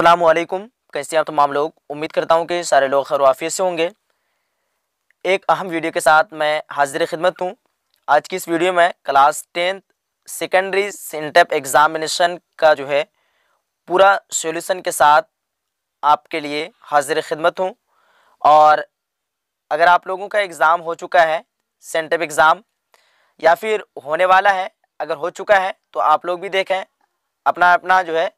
वालेकुम कैसे आप तमाम लोग उम्मीद करता हूँ कि सारे लोग खैर खैरवाफियत से होंगे एक अहम वीडियो के साथ मैं हाजिर खिदमत हूँ आज की इस वीडियो में class tenth secondary sent up examination का जो है पूरा सॉल्यूशन के साथ आपके लिए हाजिर खिदमत हूँ और अगर आप लोगों का एग्ज़ाम हो चुका है सेंटअप एग्ज़ाम e या फिर होने वाला है अगर हो चुका है तो आप लोग भी देखें अपना अपना जो है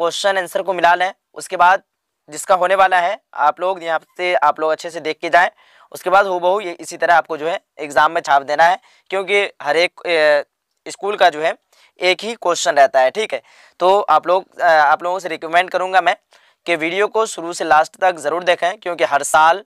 क्वेश्चन आंसर को मिला लें उसके बाद जिसका होने वाला है आप लोग यहाँ से आप लोग अच्छे से देख के जाएं उसके बाद हो बहू ये इसी तरह आपको जो है एग्ज़ाम में छाप देना है क्योंकि हर एक स्कूल का जो है एक ही क्वेश्चन रहता है ठीक है तो आप लोग आप लोगों से रिकमेंड करूँगा मैं कि वीडियो को शुरू से लास्ट तक ज़रूर देखें क्योंकि हर साल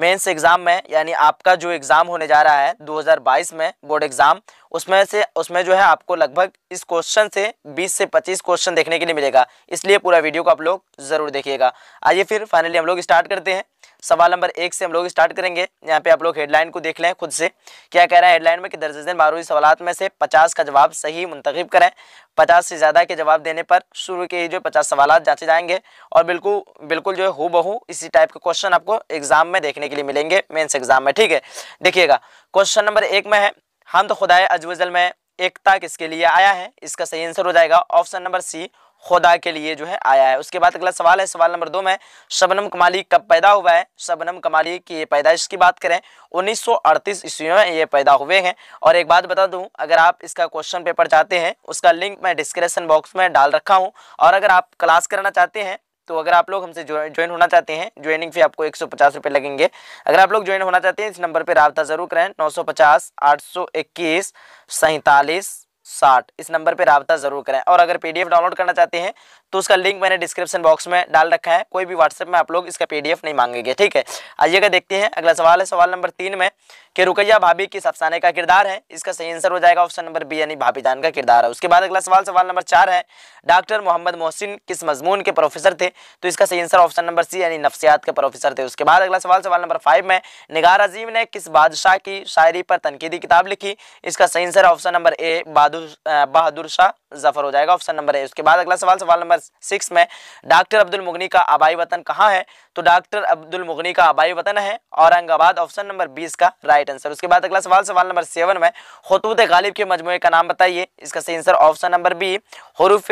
मेंस एग्ज़ाम में यानी आपका जो एग्ज़ाम होने जा रहा है 2022 में बोर्ड एग्ज़ाम उसमें से उसमें जो है आपको लगभग इस क्वेश्चन से 20 से 25 क्वेश्चन देखने के लिए मिलेगा इसलिए पूरा वीडियो को आप लोग ज़रूर देखिएगा आइए फिर फाइनली हम लोग स्टार्ट करते हैं सवाल नंबर एक से हम लोग स्टार्ट करेंगे यहाँ पे आप लोग हेडलाइन को देख लें खुद से क्या कह रहा है हेडलाइन में कि दर्जन बारूदी सवालत में से पचास का जवाब सही मुंतखब करें पचास से ज़्यादा के जवाब देने पर शुरू के ही जो पचास सवाल जाँचे जाएंगे और बिल्कुल बिल्कुल जो है हु बहू इसी टाइप के क्वेश्चन आपको एग्जाम में देखने के लिए मिलेंगे मेन्स एग्जाम में ठीक है देखिएगा क्वेश्चन नंबर एक में है हम तो खुदाए अजवजल में एकता किसके लिए आया है इसका सही आंसर हो जाएगा ऑप्शन नंबर सी खुदा के लिए जो है आया है उसके बाद अगला सवाल है सवाल नंबर दो में शबनम कमाली कब पैदा हुआ है शबनम कमाली की ये पैदाइश की बात करें 1938 ईस्वी में ये पैदा हुए हैं और एक बात बता दूं अगर आप इसका क्वेश्चन पेपर चाहते हैं उसका लिंक मैं डिस्क्रिप्शन बॉक्स में डाल रखा हूँ और अगर आप क्लास करना चाहते हैं तो अगर आप लोग हमसे ज्वाइन होना चाहते हैं ज्वाइनिंग फी आपको एक सौ पचास रुपये लगेंगे अगर आप लोग ज्वाइन होना चाहते हैं इस नंबर पर रबता ज़रूर करें नौ सौ पचास आठ सौ इक्कीस सैंतालीस साठ इस नंबर पर रबता ज़रूर करें और अगर पीडीएफ डाउनलोड करना चाहते हैं तो उसका लिंक मैंने डिस्क्रिप्शन बॉक्स में डाल रखा है कोई भी व्हाट्सएप में आप लोग इसका पीडीएफ नहीं मांगेंगे ठीक है आइएगा देखते हैं अगला सवाल है सवाल नंबर तीन में कि रुकैया भाभी किस अफसाने का किरदार है इसका सही आंसर हो जाएगा ऑप्शन नंबर बी यानी भाभी जान का किरदार है उसके बाद अगला सवाल सवाल नंबर चार है डॉक्टर मोहम्मद मोहसिन किस मजमून के प्रोफेसर थे तो इसका सही आंसर ऑप्शन नंबर सी यानी नफसियात के प्रोफेसर थे उसके बाद अगला सवाल सवाल नंबर फाइव में निगार अजीम ने किस बादशाह की शायरी पर तनकीदी किताब लिखी इसका सही answer option number A Bahadur Bahadur Shah Zafar हो जाएगा ऑप्शन नंबर है उसके बाद अगला सवाल सवाल नंबर सिक्स में डॉक्टर अब्दुल मुगनी का आबाई वतन कहाँ है तो डॉक्टर अब्दुल मुगनी का आबाई वतन है औरंगाबाद ऑप्शन नंबर बीस का राइट आंसर उसके बाद अगला सवाल सवाल नंबर सेवन में खतूत गालिब के मजमू का नाम बताइए इसका सही आंसर ऑप्शन नंबर बी हरूफ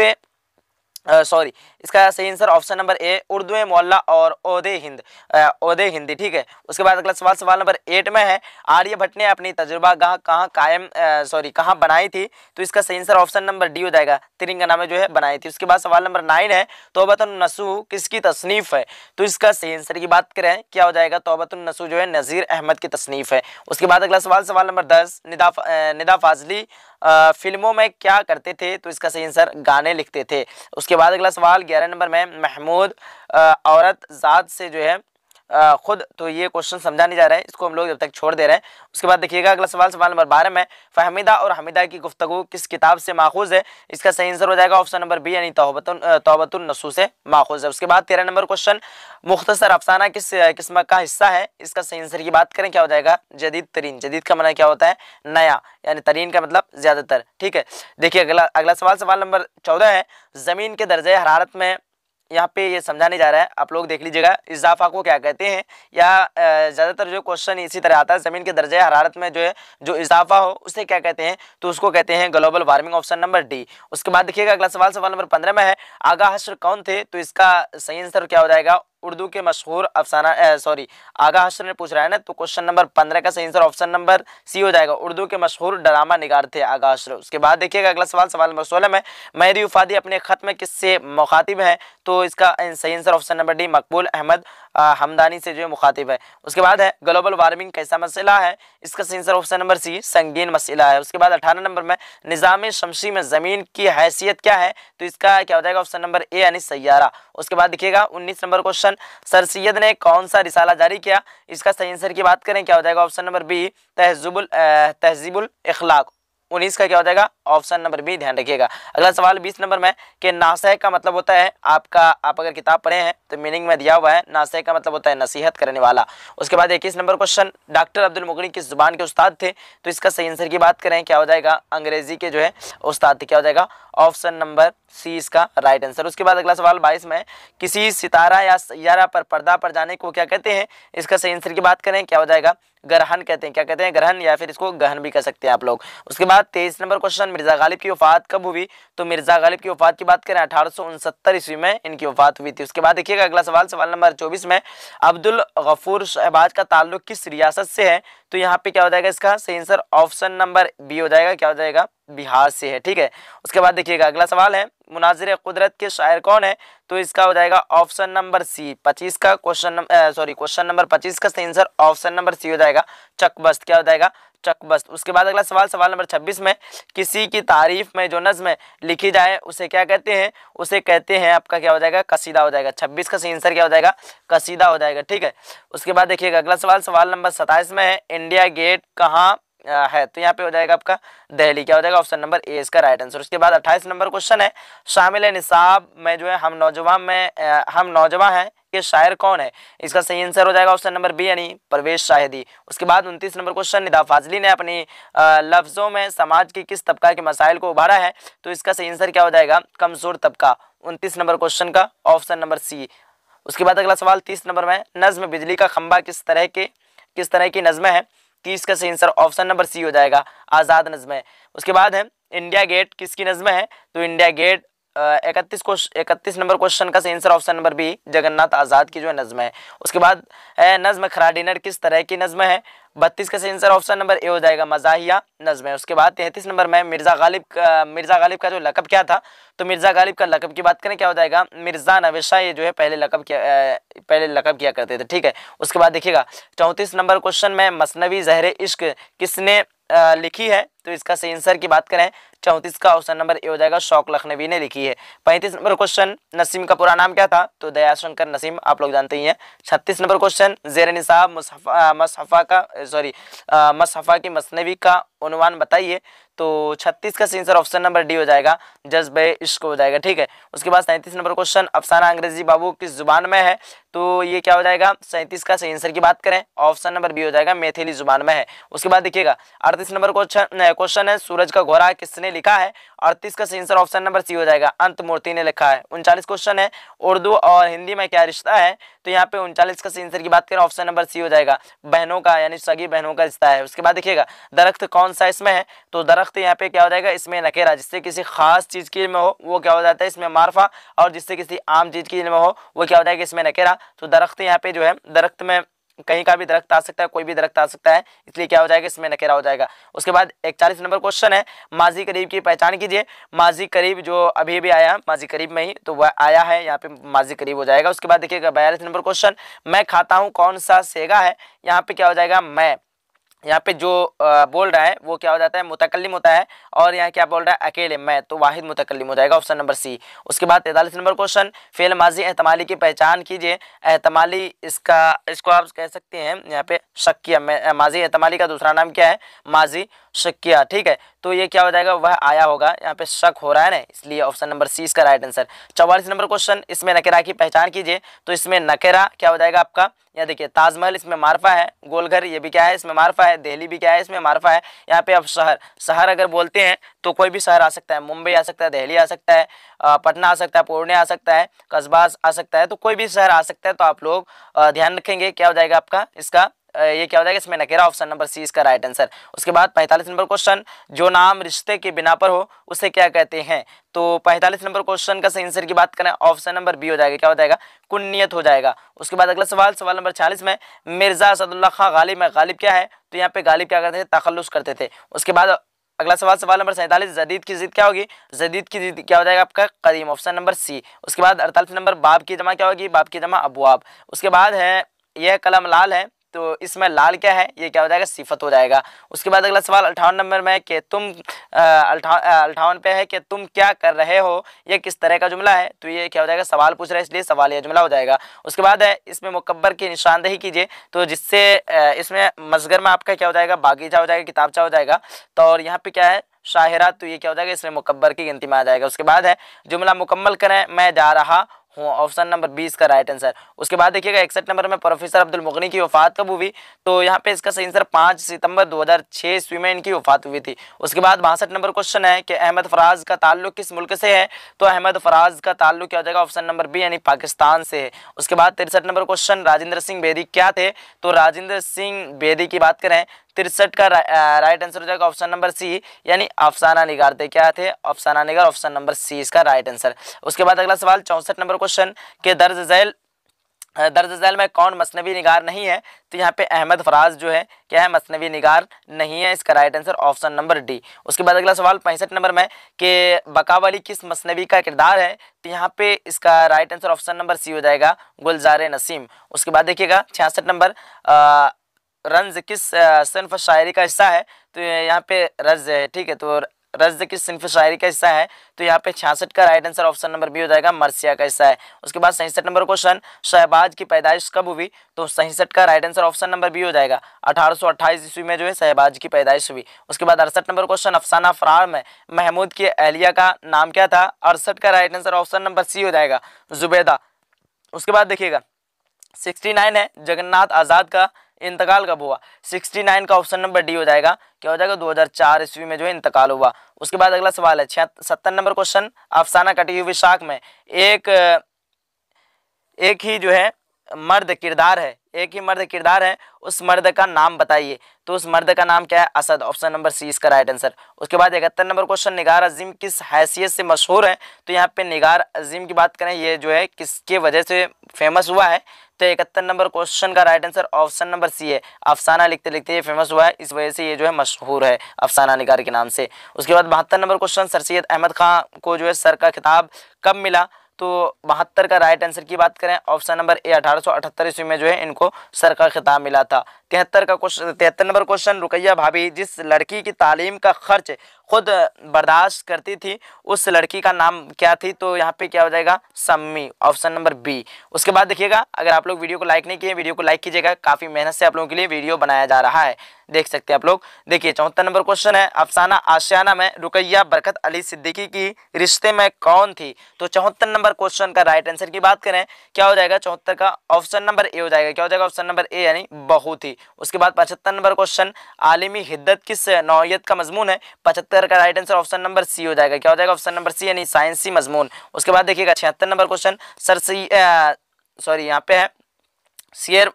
सॉरी इसका सही answer option number A Urdu मोल्ला और ओदे हिंद ओदे हिंदी ठीक है उसके बाद अगला सवाल सवाल नंबर एट में है आर्यभट्ट ने अपनी तजुर्बा गाह कहाँ कायम सॉरी कहाँ बनाई थी तो इसका सही आंसर ऑप्शन नंबर डी हो जाएगा तिरंगाना में जो है बनाई थी उसके बाद सवाल नंबर नाइन है तोबत नसू किसकी तसनीफ़ है तो इसका सही आंसर की बात करें क्या हो जाएगा तोबत नसू जो है नज़ीर अहमद की तसनीफ़ है उसके बाद अगला सवाल सवाल नंबर दस निदा निदा फाजली फिल्मों में क्या करते थे तो इसका सही आंसर गाने लिखते थे उसके बाद अगला सवाल ग्यारह नंबर में महमूद औरत ज़ात से जो है खुद तो ये क्वेश्चन समझा नहीं जा रहा है इसको हम लोग जब तक छोड़ दे रहे हैं उसके बाद देखिएगा अगला सवाल सवाल नंबर बारह में फहमिदा और हमिदा की गुफ्तु किस किताब से माखूज है इसका सही आंसर हो जाएगा ऑप्शन नंबर बी यानी तोबतुलनसू से माखूज है उसके बाद तेरह नंबर क्वेश्चन मुख्तसर अफसाना किस किस्म का हिस्सा है इसका सही आंसर की बात करें क्या हो जाएगा जदीद तरीन जदीद का मना क्या होता है नया यानी तरीन का मतलब ज़्यादातर ठीक है देखिए अगला अगला सवाल सवाल नंबर चौदह है ज़मीन के दर्ज हरारत में यहाँ पे ये समझाने जा रहा है आप लोग देख लीजिएगा इजाफा को क्या कहते हैं या ज़्यादातर जो क्वेश्चन इसी तरह आता है ज़मीन के दर्जे हरारत में जो है जो इजाफा हो उसे क्या कहते हैं तो उसको कहते हैं global warming option number D उसके बाद देखिएगा अगला सवाल सवाल नंबर पंद्रह में है आगा हश्र कौन थे तो इसका सही आंसर क्या हो जाएगा उर्दू के मशहूर अफसाना सॉरी आगा हसन ने पूछ रहा है ना तो क्वेश्चन नंबर पंद्रह का सही आंसर ऑप्शन नंबर सी हो जाएगा उर्दू के मशहूर ड्रामा निगार थे आगा हसन उसके बाद देखिएगा अगला सवाल सवाल नंबर सोलह में महरी उफादी अपने खत में किससे मुखातिब है तो इसका सही आंसर ऑप्शन नंबर डी मकबूल अहमद हमदानी से जो है मुखातिब है उसके बाद है ग्लोबल वार्मिंग कैसा मसला है इसका सेंसर ऑप्शन नंबर सी संगीन मसला है उसके बाद अठारह नंबर में निज़ाम शमशी में ज़मीन की हैसियत क्या है तो इसका क्या हो जाएगा ऑप्शन नंबर ए यानी सैारा उसके बाद देखिएगा उन्नीस नंबर क्वेश्चन सर सैद ने कौन सा रिसाला जारी किया इसका सेंसर की बात करें क्या हो जाएगा option number B Tahzibul Tahzibul Akhlaq उन्नीस का क्या हो जाएगा ऑप्शन नंबर बी ध्यान रखिएगा अगला सवाल बीस नंबर में कि नाशय का मतलब होता है आपका आप अगर किताब पढ़े हैं तो मीनिंग में दिया हुआ है नाशय का मतलब होता है नसीहत करने वाला उसके बाद इक्कीस नंबर क्वेश्चन डॉक्टर अब्दुल मुगनी किस जुबान के उस्ताद थे तो इसका सही आंसर की बात करें क्या हो जाएगा अंग्रेजी के जो है उस्ताद थे क्या हो जाएगा ऑप्शन नंबर सी इसका राइट आंसर उसके बाद अगला सवाल बाईस में किसी सितारा या सियारा पर पर्दा पर जाने को क्या कहते हैं इसका सही आंसर की बात करें क्या हो जाएगा ग्रहण कहते हैं क्या कहते हैं ग्रहण या फिर इसको गहन भी कह सकते हैं आप लोग उसके बाद तेईस नंबर क्वेश्चन मिर्जा गालिब की वफात कब हुई तो मिर्जा गालिब की वफात की बात करें अठारह सौ उनसत्तर ईस्वी में इनकी वफात हुई थी उसके बाद देखिएगा अगला सवाल सवाल नंबर चौबीस में अब्दुल गफूर शहबाज का ताल्लुक किस रियासत से है तो यहाँ पे क्या हो जाएगा इसका सही आंसर ऑप्शन नंबर बी हो जाएगा क्या हो जाएगा बिहार से है ठीक है उसके बाद देखिएगा अगला सवाल है मुनाजिर कुदरत के शायर कौन है तो इसका हो जाएगा ऑप्शन नंबर सी पच्चीस का क्वेश्चन सॉरी क्वेश्चन नंबर पच्चीस का सही आंसर ऑप्शन नंबर सी हो जाएगा चकबस्त क्या हो जाएगा चकबस्त उसके बाद अगला सवाल सवाल नंबर छब्बीस में किसी की तारीफ में जो नज़म लिखी जाए उसे क्या कहते हैं उसे कहते हैं आपका क्या हो जाएगा कसीदा हो जाएगा छब्बीस का सही आंसर क्या हो जाएगा कसीदा हो जाएगा ठीक है उसके बाद देखिएगा अगला सवाल सवाल नंबर सत्ताईस में है इंडिया गेट कहाँ है तो यहाँ पे हो जाएगा आपका दहली क्या हो जाएगा ऑप्शन नंबर ए इसका राइट आंसर उसके बाद अट्ठाईस नंबर क्वेश्चन है शामिल है निसाब में जो है हम नौजवान में हम नौजवान हैं के शायर कौन है इसका सही आंसर हो जाएगा ऑप्शन नंबर बी यानी परवेश शाहिदी उसके बाद उनतीस नंबर क्वेश्चन निदा फाजली ने अपनी लफ्ज़ों में समाज के किस तबका के मसाइल को उभारा है तो इसका सही आंसर क्या हो जाएगा कमज़ोर तबका उनतीस नंबर क्वेश्चन का ऑप्शन नंबर सी उसके बाद अगला सवाल तीस नंबर में नज़म बिजली का खम्बा किस तरह के किस तरह की नज्म है कि इसका सही आंसर ऑप्शन नंबर सी हो जाएगा आज़ाद नजमें उसके बाद है इंडिया गेट किसकी नजमें है तो इंडिया गेट इकतीस इकतीस नंबर क्वेश्चन का answer option number B Jagannath Azad की जो है नज़म है उसके बाद है नज़म खराडिनर किस तरह की नज़म है बत्तीस का आंसर ऑप्शन नंबर ए हो जाएगा मजाहिया नज़म है उसके बाद तैंतीस नंबर में मिर्ज़ा गालिब का मिर्ज़ा गालिब का जो लकब क्या था तो मिर्ज़ा गालिब का लकब की बात करें क्या हो जाएगा मिर्ज़ा नवेशा ये जो है पहले लकब किया पहले लकब किया करते थे ठीक है उसके बाद देखिएगा चौंतीस नंबर क्वेश्चन में मसनवी जहर इश्क किसने लिखी है तो इसका सही आंसर की बात करें चौंतीस का ऑप्शन नंबर ए हो जाएगा शौक लखनवी ने लिखी है पैंतीस नंबर क्वेश्चन नसीम का पूरा नाम क्या था तो दयाशंकर नसीम आप लोग जानते ही हैं छत्तीस नंबर क्वेश्चन जेर निसाब मसफ़ा मसहफा का सॉरी मसहफा की मसनवी का उनवान बताइए तो छत्तीस का आंसर ऑप्शन नंबर डी हो जाएगा जज्ब इश्क हो जाएगा ठीक है उसके बाद सैंतीस नंबर क्वेश्चन अफसाना अंग्रेजी बाबू किस जुबान में है तो ये क्या हो जाएगा सैंतीस का सही आंसर की बात करें ऑप्शन नंबर बी हो जाएगा मैथिली जुबान में है उसके बाद देखिएगा अड़तीस नंबर क्वेश्चन है क्वेश्चन है सूरज का घोरा किसने लिखा है अड़तीस का सेंसर ऑप्शन नंबर सी हो जाएगा अंत मूर्ति ने लिखा है उनचालीस क्वेश्चन है उर्दू और हिंदी में क्या रिश्ता है तो यहाँ पे उनचालीस का सेंसर की बात करें ऑप्शन नंबर सी हो जाएगा बहनों का यानी सगी बहनों का रिश्ता है उसके बाद देखिएगा दरख्त कौन सा इसमें है तो दरख्त यहाँ पे क्या हो जाएगा इसमें नकेरा जिससे किसी खास चीज़ की में हो वो क्या हो जाता है इसमें मारफा और जिससे किसी आम चीज़ की में हो वो क्या हो जाएगा इसमें नकेरा तो दरख्त यहाँ पे जो है दरख्त में कहीं का भी दरख्त आ सकता है कोई भी दरख्त आ सकता है इसलिए क्या हो जाएगा इसमें नकेरा हो जाएगा उसके बाद चालीस नंबर क्वेश्चन है माजी करीब की पहचान कीजिए माजी करीब जो अभी भी आया माजी करीब में ही तो वह आया है यहाँ पे माजी करीब हो जाएगा उसके बाद देखिएगा बयालीस नंबर क्वेश्चन मैं खाता हूँ कौन सा सेगा है यहाँ पे क्या हो जाएगा मैं यहाँ पे जो बोल रहा है वो क्या हो जाता है मुतकलम होता है और यहाँ क्या बोल रहा है अकेले मैं तो वाहिद मुतकलम हो जाएगा ऑप्शन नंबर सी उसके बाद तैंतालीस नंबर क्वेश्चन फेल माजी एहतमाली की पहचान कीजिए एहतमाली इसका इसको आप कह सकते हैं यहाँ पे शक्या माजी एहतमाली का दूसरा नाम क्या है माजी शक्या ठीक है तो ये क्या हो जाएगा वह आया होगा यहाँ पे शक हो रहा है ना इसलिए ऑप्शन नंबर सी इसका राइट आंसर चौवालीस नंबर क्वेश्चन इसमें नकेरा की पहचान कीजिए तो इसमें नकेरा क्या हो जाएगा आपका यहाँ देखिए ताजमहल इसमें मारफा है गोलघर ये भी क्या है इसमें मारफा है दिल्ली भी क्या है इसमें मारफा है यहाँ पे आप शहर शहर अगर बोलते हैं तो कोई भी शहर आ सकता है मुंबई आ सकता है दिल्ली आ सकता है पटना आ सकता है पूर्णिया आ सकता है कस्बा आ सकता है तो कोई भी शहर आ सकता है तो आप लोग ध्यान रखेंगे क्या हो जाएगा आपका इसका ये क्या हो जाएगा इसमें नकेरा ऑप्शन नंबर सी इसका राइट आंसर उसके बाद पैंतालीस नंबर क्वेश्चन जो नाम रिश्ते के बिना पर हो उसे क्या कहते हैं तो पैंतालीस नंबर क्वेश्चन का सही आंसर की बात करें ऑप्शन नंबर बी हो जाएगा क्या हो जाएगा कुन्नीत हो जाएगा उसके बाद अगला सवाल सवाल नंबर चालीस में मिर्जा असदुल्ला खां गालिब है गालिब क्या है तो यहाँ पे गालिब क्या करते थे तखलुस करते थे उसके बाद अगला सवाल सवाल नंबर सैंतालीस जदीद की जिद क्या होगी जदीद की जिद क्या हो जाएगा आपका करीम ऑप्शन नंबर सी उसके बाद अड़तालीस नंबर बाप की जमा क्या होगी बाप की जमा अबुआब उसके बाद है यह कलम लाल है तो इसमें लाल क्या है ये क्या हो जाएगा सिफत हो जाएगा उसके बाद अगला सवाल अठावन नंबर में कि तुम अल्ठावन पे है कि तुम क्या कर रहे हो ये किस तरह का जुमला है तो ये क्या हो जाएगा सवाल पूछ रहा है इसलिए सवाल यह जुमला हो जाएगा उसके बाद है इसमें मुकबर की निशानदेही कीजिए तो जिससे इसमें मजगर में आपका क्या हो जाएगा बागीचा हो जाएगा किताबचा हो जाएगा तो और यहाँ पर क्या है शाहरा तो ये क्या हो जाएगा इसमें मुकबर की गिनती में आ जाएगा उसके बाद है जुमला मुकम्मल करें मैं जा रहा हूँ ऑप्शन नंबर बी इसका राइट आंसर उसके बाद देखिएगा इकसठ नंबर में प्रोफेसर अब्दुल मुगनी की वफात कब हुई तो यहाँ पे इसका सही आंसर पाँच सितंबर 2006 ईस्वी में इनकी वफात हुई थी उसके बाद बासठ नंबर क्वेश्चन है कि अहमद फराज का ताल्लुक किस मुल्क से है तो अहमद फराज का ताल्लुक क्या हो जाएगा ऑप्शन नंबर बी यानी पाकिस्तान से है उसके बाद तिरसठ नंबर क्वेश्चन राजेंद्र सिंह बेदी क्या थे तो राजेंद्र सिंह बेदी की बात करें तिरसठ का रा, राइट आंसर हो जाएगा ऑप्शन नंबर सी यानी अफसाना निगार थे क्या थे अफसाना निगार ऑप्शन नंबर सी इसका राइट आंसर उसके बाद अगला सवाल चौंसठ नंबर क्वेश्चन के दर्ज जैल दर्ज जैल में कौन मसनवी निगार नहीं है तो यहाँ पे अहमद फराज जो है क्या है मसनवी निगार नहीं है इसका right answer option number D उसके बाद अगला सवाल पैंसठ नंबर में कि बकावली किस मसनवी का किरदार है तो यहाँ पे इसका right answer option number C हो जाएगा गुलजार नसीम उसके बाद देखिएगा छियासठ नंबर रंज किस सिनफ शायरी का हिस्सा है तो यहाँ पे रज है ठीक है तो रज किस सिनफ शायरी का हिस्सा है तो यहाँ पे छियासठ का right answer option number B हो जाएगा मरसिया का हिस्सा है उसके बाद सैंसठ नंबर क्वेश्चन शहबाज की पैदाइश कब हुई तो सैंसठ का right answer option number B हो जाएगा अठारह सौ अट्ठाईस ईस्वी में जो है शहबाज की पैदाइश हुई उसके बाद अड़सठ नंबर क्वेश्चन अफसाना फरार में महमूद की अहलिया का नाम क्या था अड़सठ का right answer option number C हो जाएगा जुबैदा उसके बाद देखिएगा सिक्सटी नाइन है जगन्नाथ आज़ाद का इंतकाल कब हुआ 69 का ऑप्शन नंबर डी हो जाएगा क्या हो जाएगा 2004 ईस्वी में जो इंतकाल हुआ उसके बाद अगला सवाल है सत्तर नंबर क्वेश्चन अफसाना कटी हुई शाख में एक एक ही जो है मर्द किरदार है एक ही मर्द किरदार है उस मर्द का नाम बताइए तो उस मर्द का नाम क्या है असद ऑप्शन नंबर सी इसका राइट आंसर उसके बाद इकहत्तर नंबर क्वेश्चन निगार अजीम किस हैसियत से मशहूर है तो यहाँ पे निगार अजीम की बात करें ये जो है किसके वजह से फेमस हुआ है सकते हैं इकहत्तर नंबर क्वेश्चन का right answer option number C है अफसाना लिखते लिखते ये फेमस हुआ है इस वजह से ये जो है मशहूर है अफसाना निगार के नाम से उसके बाद बहत्तर नंबर क्वेश्चन सर सैद अहमद खां को जो है सर का खिताब कब मिला तो बहत्तर का राइट आंसर की बात करें ऑप्शन नंबर ए अठारह ईस्वी में जो है इनको सर का खिताब मिला था तिहत्तर का क्वेश्चन तिहत्तर नंबर क्वेश्चन रुकैया भाभी जिस लड़की की तालीम का खर्च खुद बर्दाश्त करती थी उस लड़की का नाम क्या थी तो यहाँ पे क्या हो जाएगा सम्मी ऑप्शन नंबर बी उसके बाद देखिएगा अगर आप लोग वीडियो को लाइक नहीं किए वीडियो को लाइक कीजिएगा काफ़ी मेहनत से आप लोगों के लिए वीडियो बनाया जा रहा है देख सकते हैं आप लोग देखिए चौहत्तर नंबर क्वेश्चन है अफसाना आशियाना में रुकैया बरकत अली सिद्दीकी की रिश्ते में कौन थी तो चौहत्तर नंबर क्वेश्चन का राइट आंसर की बात करें क्या हो जाएगा चौहत्तर का ऑप्शन नंबर ए हो जाएगा क्या हो जाएगा ऑप्शन नंबर ए यानी बहुत ही उसके बाद पचहत्तर नंबर क्वेश्चन आलिमी हिद्दत किस नौयत का मजमून है पचहत्तर सर का right answer option number C हो जाएगा क्या हो जाएगा ऑप्शन नंबर सी यानी साइंसी मजमून उसके बाद देखिएगा छिहत्तर नंबर क्वेश्चन सर सी सॉरी यहाँ पे है शेयर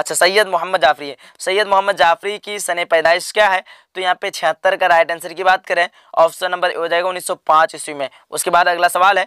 अच्छा सैयद मोहम्मद जाफरी है सैयद मोहम्मद जाफरी की सन पैदाइश क्या है तो यहाँ पे छिहत्तर का राइट आंसर की बात करें ऑप्शन नंबर हो जाएगा उन्नीस ईस्वी में उसके बाद अगला सवाल है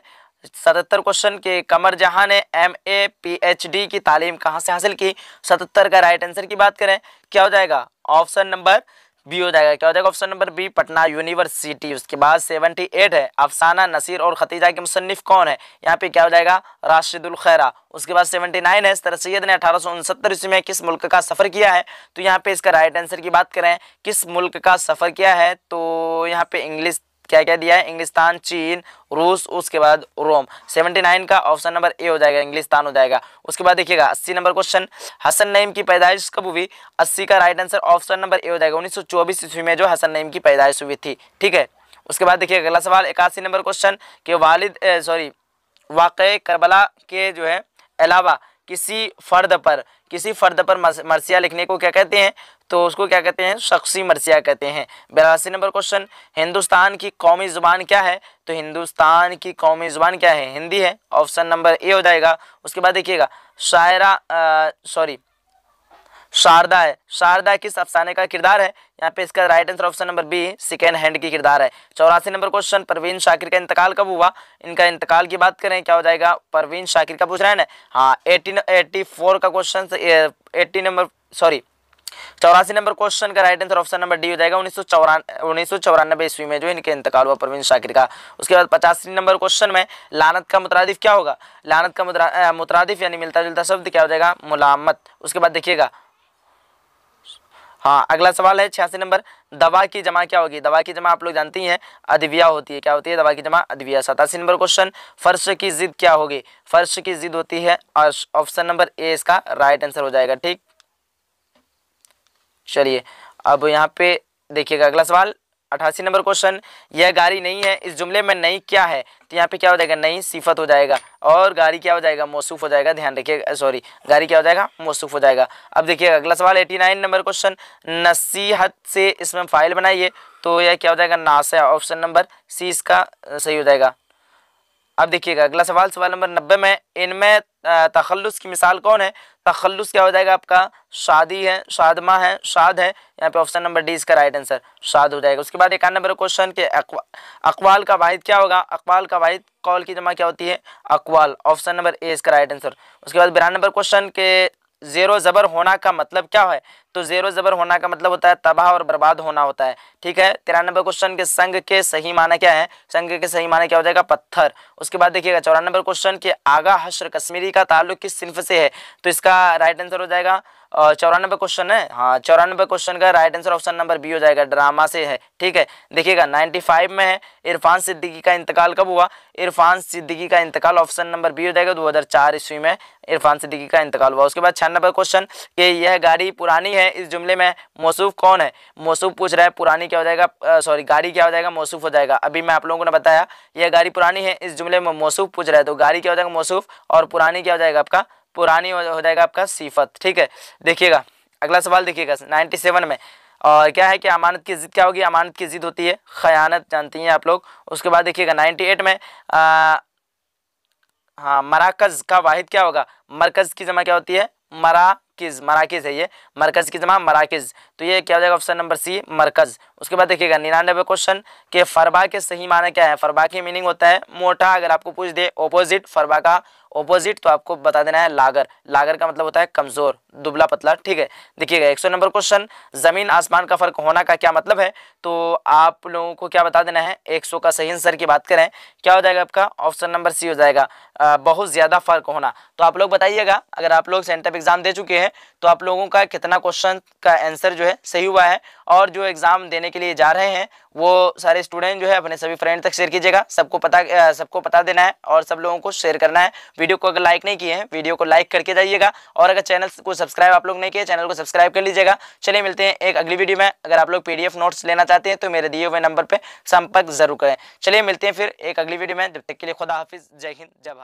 सतहत्तर क्वेश्चन के कमर जहाँ ने M A P H D की तालीम कहाँ से हासिल की सतहत्तर का राइट आंसर की बात करें क्या हो जाएगा ऑप्शन नंबर बी हो जाएगा क्या हो जाएगा option number B Patna university उसके बाद सेवेंटी एट है अफसाना नसीर और खतीजा के मुसनफ कौन है यहाँ पे क्या हो जाएगा राशिदुल खैरा उसके बाद सेवेंटी नाइन है सर सैद ने अठारह सौ उनसत्तर ईस्वी में किस मुल्क का सफ़र किया है तो यहाँ पे इसका राइट आंसर की बात करें किस मुल्क का सफ़र किया है तो यहाँ पे इंग्लिश क्या क्या दिया है इंग्लिस्तान चीन रूस उसके बाद रोम 79 का ऑप्शन नंबर ए हो जाएगा इंग्लिस्तान हो जाएगा उसके बाद देखिएगा 80 नंबर क्वेश्चन हसन नईम की पैदाइश कब हुई 80 का right answer option number A हो जाएगा 1924 ईस्वी में जो हसन नईम की पैदाइश हुई थी ठीक है उसके बाद देखिएगा अगला सवाल इक्यासी नंबर क्वेश्चन के वालिद सॉरी वाक़ करबला के जो है अलावा किसी फ़र्द पर किसी फ़र्द पर मरसिया लिखने को क्या कहते हैं तो उसको क्या कहते हैं शख्सी मरसिया कहते हैं बयासी नंबर क्वेश्चन हिंदुस्तान की कौमी ज़ुबान क्या है तो हिंदुस्तान की कौमी ज़ुबान क्या है हिंदी है ऑप्शन नंबर ए हो जाएगा उसके बाद देखिएगा शायरा सॉरी शारदा है शारदा किस अफसाने का किरदार है यहाँ पे इसका right answer option number B second hand की किरदार है चौरासी नंबर क्वेश्चन परवीन शाकिर का इंतकाल कब हुआ इनका इंतकाल की बात करें क्या हो जाएगा परवीन शाकिर का पूछ रहे हैं ना हाँ एटीन एटी फोर का क्वेश्चन एट्टी नंबर सॉरी चौरासी नंबर क्वेश्चन का right answer option number D हो जाएगा उन्नीस सौ उन्नीस सौ चौरानबे ईस्वी में जो इनके इंतकाल हुआ परवीन शाकिर का उसके बाद पचासी नंबर क्वेश्चन में लानत का मुतरदिफ क्या होगा लानत का मुतरदिफ यानी मिलता जुलता शब्द क्या हो जाएगा मुलामत उसके बाद देखिएगा हाँ अगला सवाल है छियासी नंबर दवा की जमा क्या होगी दवा की जमा आप लोग जानती हैं अदविया होती है क्या होती है दवा की जमा अदविया सतासी नंबर क्वेश्चन फर्श की जिद क्या होगी फर्श की जिद होती है ऑप्शन नंबर ए इसका राइट आंसर हो जाएगा ठीक चलिए अब यहाँ पे देखिएगा अगला सवाल अठासी नंबर क्वेश्चन यह गाड़ी नहीं है इस जुमले में नहीं क्या है तो यहाँ पे क्या हो जाएगा नहीं सिफत हो जाएगा और गाड़ी क्या हो जाएगा मौसू हो जाएगा ध्यान रखिएगा सॉरी गाड़ी क्या हो जाएगा मौसू हो जाएगा अब देखिएगा अगला सवाल एटी नाइन नंबर क्वेश्चन नसीहत से इसमें फाइल बनाइए तो यह क्या हो जाएगा नास ऑप्शन नंबर सी इसका सही हो जाएगा अब देखिएगा अगला सवाल सवाल नंबर नब्बे में इनमें तखलस की मिसाल कौन है तखलस क्या हो जाएगा आपका शादी है शादमा है शाद है यहाँ पे ऑप्शन नंबर डी इसका राइट आंसर शाद हो जाएगा उसके बाद एक नंबर क्वेश्चन के अकवाल का वाहिद क्या होगा अकवाल का वाहिद कॉल की जमा क्या होती है अकवाल ऑप्शन नंबर ए इसका राइट आंसर उसके बाद बिरान नंबर क्वेश्चन के ज़ेरो ज़बर होना का मतलब क्या है तो ज़ेरो ज़बर होना का मतलब होता है तबाह और बर्बाद होना होता है ठीक है तिरानबे क्वेश्चन के संघ के सही माना क्या है संघ के सही माना क्या हो जाएगा पत्थर उसके बाद देखिएगा चौरानबे क्वेश्चन के आगा हश्र कश्मीरी का ताल्लुक किस सिंफ से है तो इसका राइट आंसर हो जाएगा चौरानबे क्वेश्चन है हाँ चौरानबे क्वेश्चन का right answer option number B हो जाएगा ड्रामा से है ठीक है देखिएगा 95 में है इरफान सिद्दीकी का इंतकाल कब हुआ इरफान सिद्दीकी का इंतकाल ऑप्शन नंबर बी हो जाएगा 2004 ईस्वी में इरफान सिद्दीकी का इंतकाल हुआ उसके बाद छियानबे क्वेश्चन कि यह गाड़ी पुरानी है इस जुमले में मौसूफ कौन है मौसूफ पूछ रहा है पुरानी क्या हो जाएगा सॉरी गाड़ी क्या हो जाएगा मौसूफ हो जाएगा अभी मैं आप लोगों ने बताया यह गाड़ी पुरानी है इस जुमले में मौसूफ पूछ रहा है तो गाड़ी क्या हो जाएगा मौसूफ और पुरानी क्या हो जाएगा आपका पुरानी हो जाएगा आपका सिफत ठीक है देखिएगा अगला सवाल देखिएगा नाइन्टी सेवन में और क्या है कि अमानत की ज़िद क्या होगी अमानत की ज़िद होती है खयानत जानती हैं आप लोग उसके बाद देखिएगा नाइन्टी एट में आ, हाँ मराकज़ का वाहिद क्या होगा मरकज़ की जमा क्या होती है मराकज़ मराकज़ है ये मरकज़ की जमा मराकज़ तो ये क्या हो जाएगा ऑप्शन नंबर सी मरकज़ उसके बाद देखिएगा निन्यानवे क्वेश्चन के फ़रबा के सही माना क्या है फ़रबा की मीनिंग होता है मोटा अगर आपको पूछ दे ऑपोजिट फ़रबा का ऑपोजिट तो आपको बता देना है लागर लागर का मतलब होता है कमजोर दुबला पतला ठीक है देखिएगा एक सौ नंबर क्वेश्चन जमीन आसमान का फर्क होना का क्या मतलब है तो आप लोगों को क्या बता देना है एक सौ का सही आंसर की बात करें क्या हो जाएगा आपका ऑप्शन नंबर सी हो जाएगा बहुत ज़्यादा फर्क होना तो आप लोग बताइएगा अगर आप लोग सेंटअप एग्ज़ाम दे चुके हैं तो आप लोगों का कितना क्वेश्चन का आंसर जो है सही हुआ है और जो एग्ज़ाम देने के लिए जा रहे हैं वो सारे स्टूडेंट जो है अपने सभी फ्रेंड तक शेयर कीजिएगा सबको पता सबको पता देना है और सब लोगों को शेयर करना है वीडियो को अगर लाइक नहीं किए हैं वीडियो को लाइक करके जाइएगा और अगर चैनल को सब्सक्राइब आप लोग नहीं किए चैनल को सब्सक्राइब कर लीजिएगा चलिए मिलते हैं एक अगली वीडियो में अगर आप लोग पी नोट्स लेना चाहते हैं तो मेरे दिए हुए नंबर पर संपर्क जरूर करें चलिए मिलते हैं फिर एक अगली वीडियो में जब तक के लिए खुदा हाफिज़ जय हिंद जय